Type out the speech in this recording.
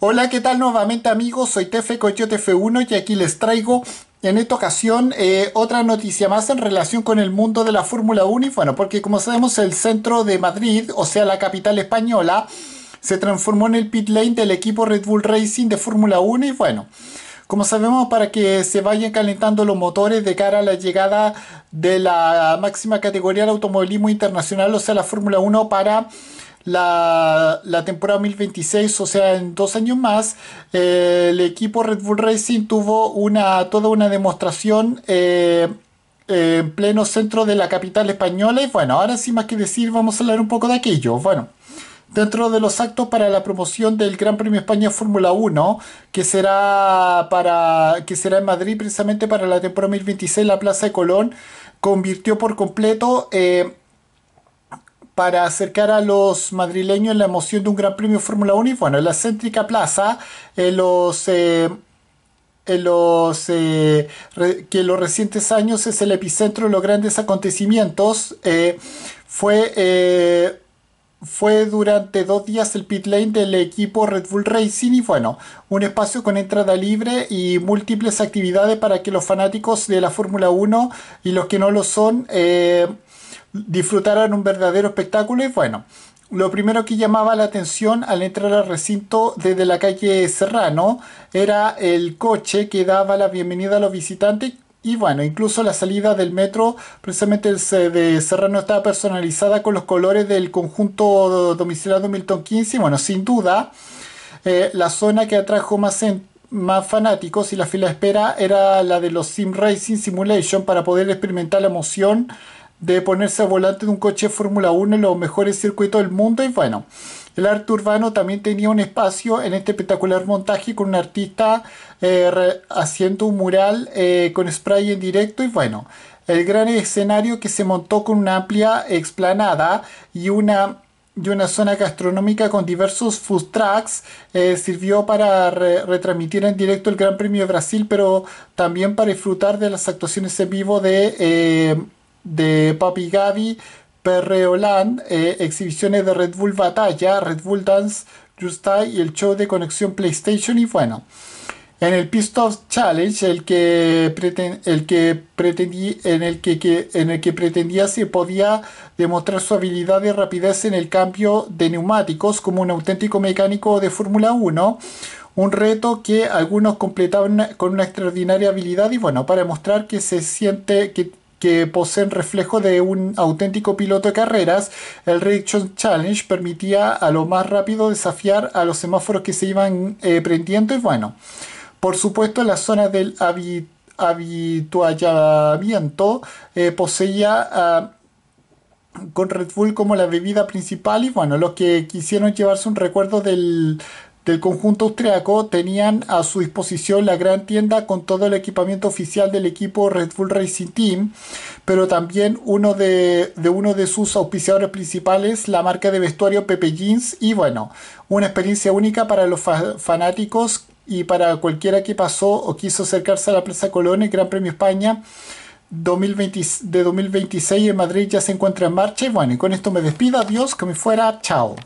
Hola, ¿qué tal nuevamente amigos? Soy Tefe Coyote tf 1 y aquí les traigo en esta ocasión eh, otra noticia más en relación con el mundo de la Fórmula 1 y bueno, porque como sabemos el centro de Madrid, o sea la capital española, se transformó en el pit lane del equipo Red Bull Racing de Fórmula 1 y bueno, como sabemos, para que se vayan calentando los motores de cara a la llegada de la máxima categoría del automovilismo internacional, o sea, la Fórmula 1 para la, temporada 2026, o sea, en dos años más, el equipo Red Bull Racing tuvo una, toda una demostración eh, en pleno centro de la capital española. Y bueno, ahora sí más que decir, vamos a hablar un poco de aquello. Bueno. Dentro de los actos para la promoción del Gran Premio España Fórmula 1, que será, para, que será en Madrid precisamente para la temporada 2026, la Plaza de Colón convirtió por completo eh, para acercar a los madrileños la emoción de un Gran Premio Fórmula 1 y bueno, en la céntrica plaza, en eh, los... Eh, eh, que en los recientes años es el epicentro de los grandes acontecimientos fue fue durante dos días el pit lane del equipo Red Bull Racing y bueno, un espacio con entrada libre y múltiples actividades para que los fanáticos de la Fórmula 1 y los que no lo son disfrutaran un verdadero espectáculo y bueno, lo primero que llamaba la atención al entrar al recinto desde la calle Serrano era el coche que daba la bienvenida a los visitantes y bueno, incluso la salida del metro, precisamente el de Serrano estaba personalizada con los colores del conjunto domiciliado Milton 15 y bueno, sin duda eh, la zona que atrajo más más fanáticos y la fila de espera era la de los Sim Racing Simulation para poder experimentar la emoción de ponerse a volante de un coche Fórmula 1 en los mejores circuitos del mundo y bueno, el arte urbano también tenía un espacio en este espectacular montaje con un artista eh, haciendo un mural eh, con spray en directo y bueno, el gran escenario que se montó con una amplia explanada y una y una zona gastronómica con diversos food trucks eh, sirvió para retransmitir en directo el Gran Premio de Brasil, pero también para disfrutar de las actuaciones en vivo de de Papi Gaby, Perreoland, eh, exhibiciones de Red Bull Batalla, Red Bull Dance, Justai y el show de conexión PlayStation y bueno. En el Pistol Challenge, el que, el que en, el que, en el que pretendía se podía demostrar su habilidad y rapidez en el cambio de neumáticos como un auténtico mecánico de Fórmula 1, un reto que algunos completaban con una extraordinaria habilidad y bueno, para mostrar que se siente que que poseen reflejo de un auténtico piloto de carreras, el Rediction Challenge permitía a lo más rápido desafiar a los semáforos que se iban eh, prendiendo y bueno, por supuesto la zona del habituallamiento eh, poseía... Ah, con Red Bull como la bebida principal y bueno, los que quisieron llevarse un recuerdo del del conjunto austriaco tenían a su disposición la gran tienda con todo el equipamiento oficial del equipo Red Bull Racing Team, pero también uno de, uno de sus auspiciadores principales, la marca de vestuario Pepe Jeans, y bueno, una experiencia única para los fanáticos y para cualquiera que pasó o quiso acercarse a la Plaza Colón, el Gran Premio España. de 2026 en Madrid ya se encuentra en marcha y bueno, y con esto me despido, adiós, que me fuera, chao.